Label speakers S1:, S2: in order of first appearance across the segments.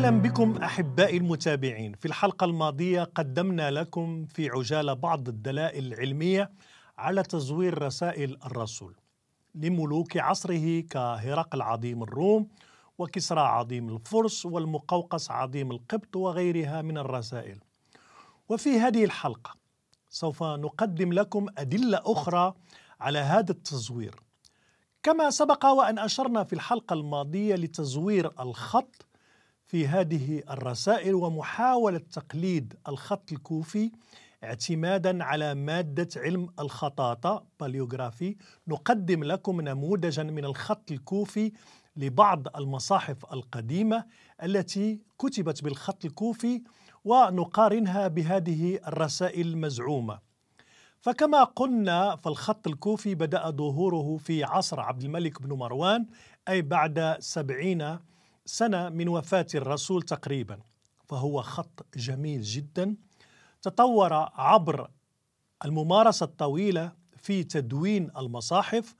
S1: اهلا بكم احبائي المتابعين في الحلقه الماضيه قدمنا لكم في عجاله بعض الدلائل العلميه على تزوير رسائل الرسول لملوك عصره كهرقل عظيم الروم وكسرى عظيم الفرس والمقوقس عظيم القبط وغيرها من الرسائل وفي هذه الحلقه سوف نقدم لكم ادله اخرى على هذا التزوير كما سبق وان اشرنا في الحلقه الماضيه لتزوير الخط في هذه الرسائل ومحاولة تقليد الخط الكوفي اعتمادا على مادة علم الخطاطة باليوغرافي نقدم لكم نموذجا من الخط الكوفي لبعض المصاحف القديمة التي كتبت بالخط الكوفي ونقارنها بهذه الرسائل المزعومة فكما قلنا فالخط الكوفي بدأ ظهوره في عصر عبد الملك بن مروان أي بعد سبعين سنة من وفاة الرسول تقريبا فهو خط جميل جدا تطور عبر الممارسة الطويلة في تدوين المصاحف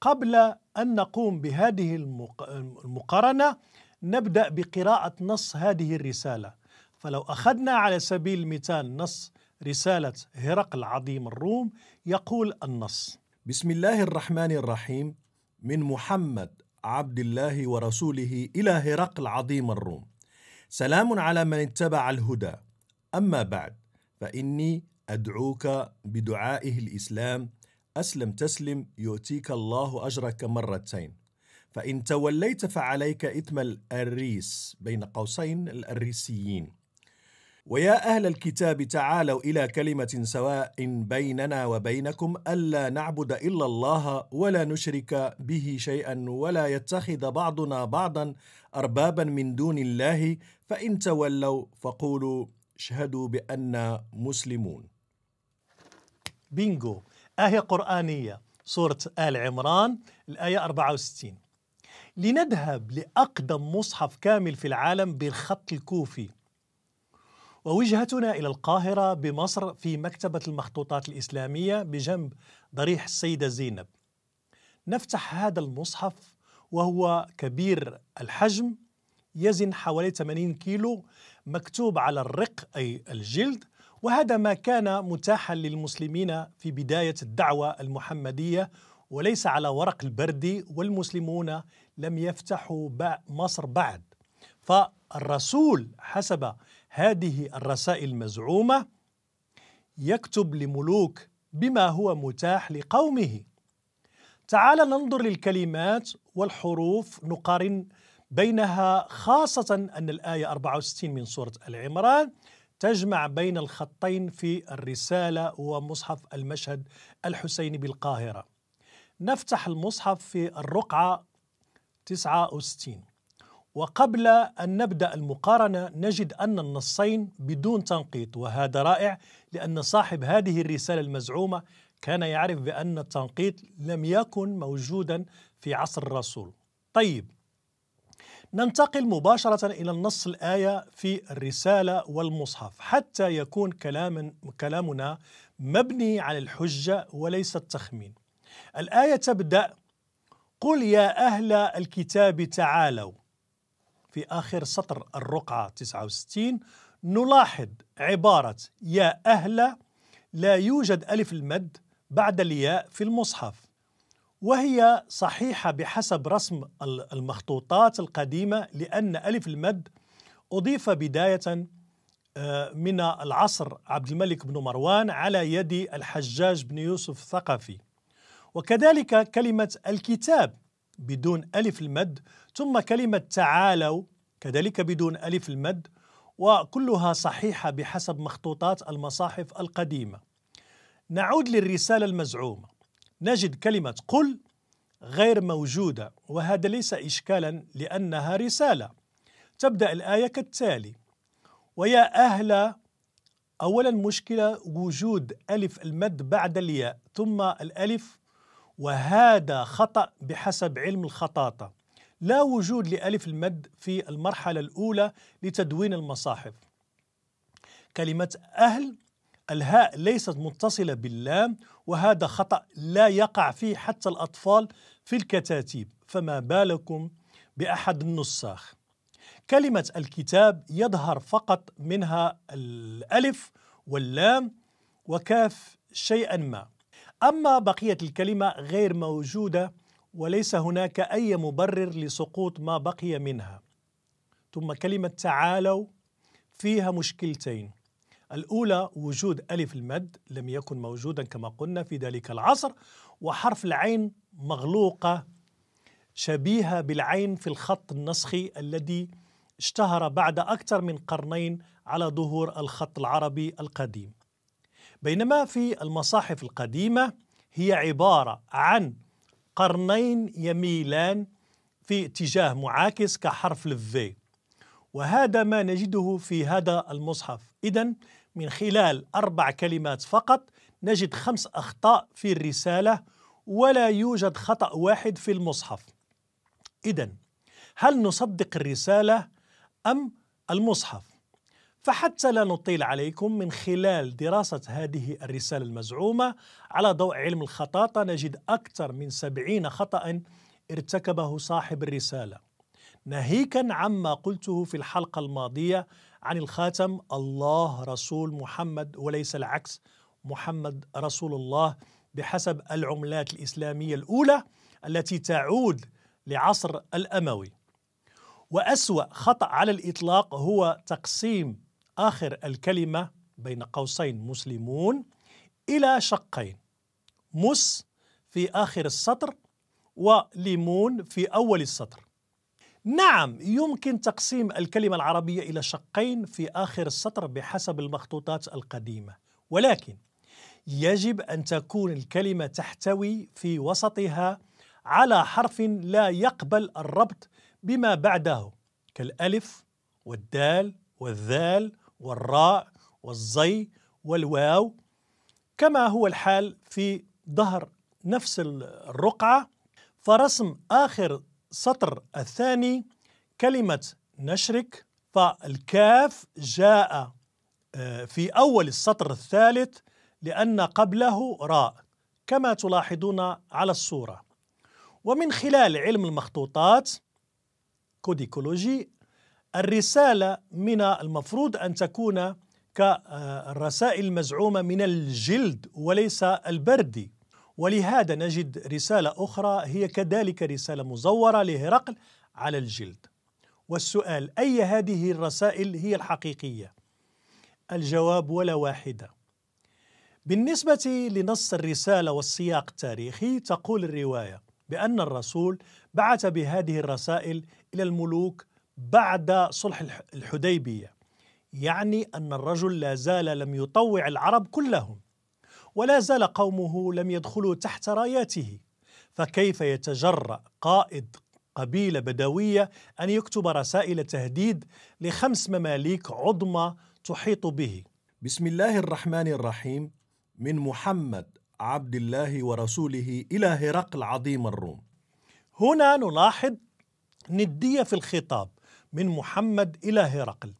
S1: قبل أن نقوم بهذه المقارنة نبدأ بقراءة نص هذه الرسالة فلو أخذنا على سبيل المثال نص رسالة هرقل عظيم الروم يقول النص بسم الله الرحمن الرحيم من محمد عبد الله ورسوله إلى هرقل عظيم الروم سلام على من اتبع الهدى أما بعد فإني أدعوك بدعائه الإسلام أسلم تسلم يؤتيك الله أجرك مرتين فإن توليت فعليك إثم الأريس بين قوسين الأريسيين ويا اهل الكتاب تعالوا الى كلمه سواء بيننا وبينكم الا نعبد الا الله ولا نشرك به شيئا ولا يتخذ بعضنا بعضا اربابا من دون الله فان تولوا فقولوا اشهدوا بانا مسلمون بينجو ايه قرانيه سوره ال عمران الايه 64 لنذهب لاقدم مصحف كامل في العالم بالخط الكوفي ووجهتنا إلى القاهرة بمصر في مكتبة المخطوطات الإسلامية بجنب ضريح السيدة زينب نفتح هذا المصحف وهو كبير الحجم يزن حوالي 80 كيلو مكتوب على الرق أي الجلد وهذا ما كان متاحا للمسلمين في بداية الدعوة المحمدية وليس على ورق البردي والمسلمون لم يفتحوا مصر بعد فالرسول حسب هذه الرسائل المزعومة يكتب لملوك بما هو متاح لقومه تعال ننظر للكلمات والحروف نقارن بينها خاصة أن الآية 64 من سورة العمران تجمع بين الخطين في الرسالة ومصحف المشهد الحسيني بالقاهرة نفتح المصحف في الرقعة 69 وقبل أن نبدأ المقارنة نجد أن النصين بدون تنقيط وهذا رائع لأن صاحب هذه الرسالة المزعومة كان يعرف بأن التنقيط لم يكن موجودا في عصر الرسول طيب ننتقل مباشرة إلى النص الآية في الرسالة والمصحف حتى يكون كلامنا مبني على الحجة وليس التخمين الآية تبدأ قل يا أهل الكتاب تعالوا في آخر سطر الرقعة 69 نلاحظ عبارة يا أهل لا يوجد ألف المد بعد الياء في المصحف وهي صحيحة بحسب رسم المخطوطات القديمة لأن ألف المد أضيف بداية آه، من العصر عبد الملك بن مروان على يد الحجاج بن يوسف الثقفي وكذلك كلمة الكتاب بدون ألف المد ثم كلمة تعالوا كذلك بدون ألف المد وكلها صحيحة بحسب مخطوطات المصاحف القديمة نعود للرسالة المزعومة نجد كلمة قل غير موجودة وهذا ليس إشكالا لأنها رسالة تبدأ الآية كالتالي ويا أهل أولا مشكلة وجود ألف المد بعد الياء ثم الألف وهذا خطأ بحسب علم الخطاطة لا وجود لألف المد في المرحلة الأولى لتدوين المصاحف كلمة أهل الهاء ليست متصلة باللام وهذا خطأ لا يقع فيه حتى الأطفال في الكتاتيب فما بالكم بأحد النساخ كلمة الكتاب يظهر فقط منها الألف واللام وكاف شيئا ما أما بقية الكلمة غير موجودة وليس هناك أي مبرر لسقوط ما بقي منها ثم كلمة تعالوا فيها مشكلتين الأولى وجود ألف المد لم يكن موجودا كما قلنا في ذلك العصر وحرف العين مغلوقة شبيهة بالعين في الخط النسخي الذي اشتهر بعد أكثر من قرنين على ظهور الخط العربي القديم بينما في المصاحف القديمة هي عبارة عن قرنين يميلان في اتجاه معاكس كحرف الفي وهذا ما نجده في هذا المصحف إذا من خلال أربع كلمات فقط نجد خمس أخطاء في الرسالة ولا يوجد خطأ واحد في المصحف إذا هل نصدق الرسالة أم المصحف؟ فحتى لا نطيل عليكم من خلال دراسة هذه الرسالة المزعومة على ضوء علم الخطاطة نجد أكثر من سبعين خطأ ارتكبه صاحب الرسالة ناهيكا عما قلته في الحلقة الماضية عن الخاتم الله رسول محمد وليس العكس محمد رسول الله بحسب العملات الإسلامية الأولى التي تعود لعصر الأموي وأسوأ خطأ على الإطلاق هو تقسيم آخر الكلمة بين قوسين مسلمون إلى شقين مس في آخر السطر وليمون في أول السطر نعم يمكن تقسيم الكلمة العربية إلى شقين في آخر السطر بحسب المخطوطات القديمة ولكن يجب أن تكون الكلمة تحتوي في وسطها على حرف لا يقبل الربط بما بعده كالألف والدال والذال والراء والزي والواو كما هو الحال في ظهر نفس الرقعة فرسم آخر سطر الثاني كلمة نشرك فالكاف جاء آه، في أول السطر الثالث لأن قبله راء كما تلاحظون على الصورة ومن خلال علم المخطوطات كوديكولوجي الرسالة من المفروض أن تكون كالرسائل المزعومة من الجلد وليس البردي ولهذا نجد رسالة أخرى هي كذلك رسالة مزورة لهرقل على الجلد والسؤال أي هذه الرسائل هي الحقيقية؟ الجواب ولا واحدة بالنسبة لنص الرسالة والسياق التاريخي تقول الرواية بأن الرسول بعث بهذه الرسائل إلى الملوك بعد صلح الحديبية يعني أن الرجل لا زال لم يطوع العرب كلهم ولا زال قومه لم يدخلوا تحت راياته فكيف يتجرأ قائد قبيلة بدوية أن يكتب رسائل تهديد لخمس مماليك عظمى تحيط به بسم الله الرحمن الرحيم من محمد عبد الله ورسوله إلى هرقل عظيم الروم هنا نلاحظ ندية في الخطاب من محمد إلى هرقل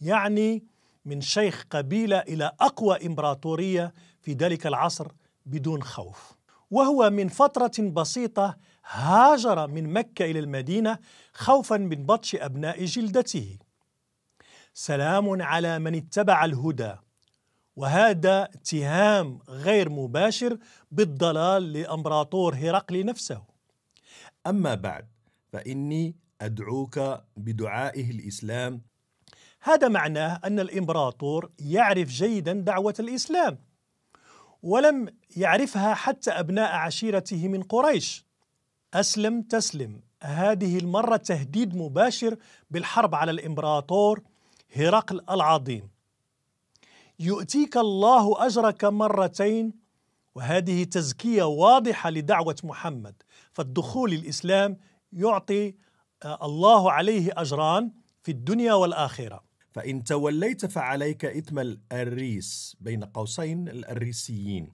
S1: يعني من شيخ قبيلة إلى أقوى إمبراطورية في ذلك العصر بدون خوف وهو من فترة بسيطة هاجر من مكة إلى المدينة خوفا من بطش أبناء جلدته سلام على من اتبع الهدى وهذا اتهام غير مباشر بالضلال لامبراطور هرقل نفسه اما بعد فاني أدعوك بدعائه الإسلام هذا معناه أن الإمبراطور يعرف جيدا دعوة الإسلام ولم يعرفها حتى أبناء عشيرته من قريش أسلم تسلم هذه المرة تهديد مباشر بالحرب على الإمبراطور هرقل العظيم يؤتيك الله أجرك مرتين وهذه تزكية واضحة لدعوة محمد فالدخول الإسلام يعطي الله عليه أجران في الدنيا والآخرة فإن توليت فعليك إثم الأريس بين قوسين الأريسيين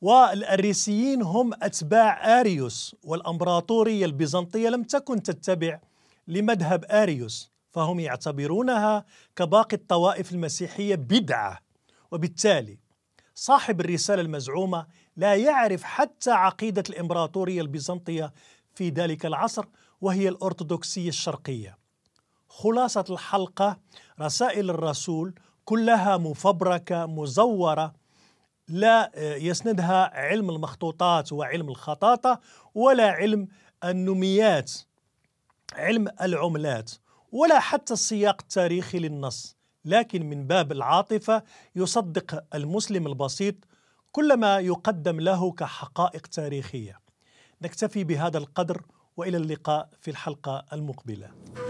S1: والأريسيين هم أتباع آريوس والأمبراطورية البيزنطية لم تكن تتبع لمذهب آريوس فهم يعتبرونها كباقي الطوائف المسيحية بدعة وبالتالي صاحب الرسالة المزعومة لا يعرف حتى عقيدة الإمبراطورية البيزنطية في ذلك العصر وهي الأرثوذكسية الشرقية خلاصة الحلقة رسائل الرسول كلها مفبركة مزورة لا آه، يسندها علم المخطوطات وعلم الخطاطة ولا علم النميات علم العملات ولا حتى السياق التاريخي للنص لكن من باب العاطفة يصدق المسلم البسيط كل ما يقدم له كحقائق تاريخية نكتفي بهذا القدر والى اللقاء في الحلقه المقبله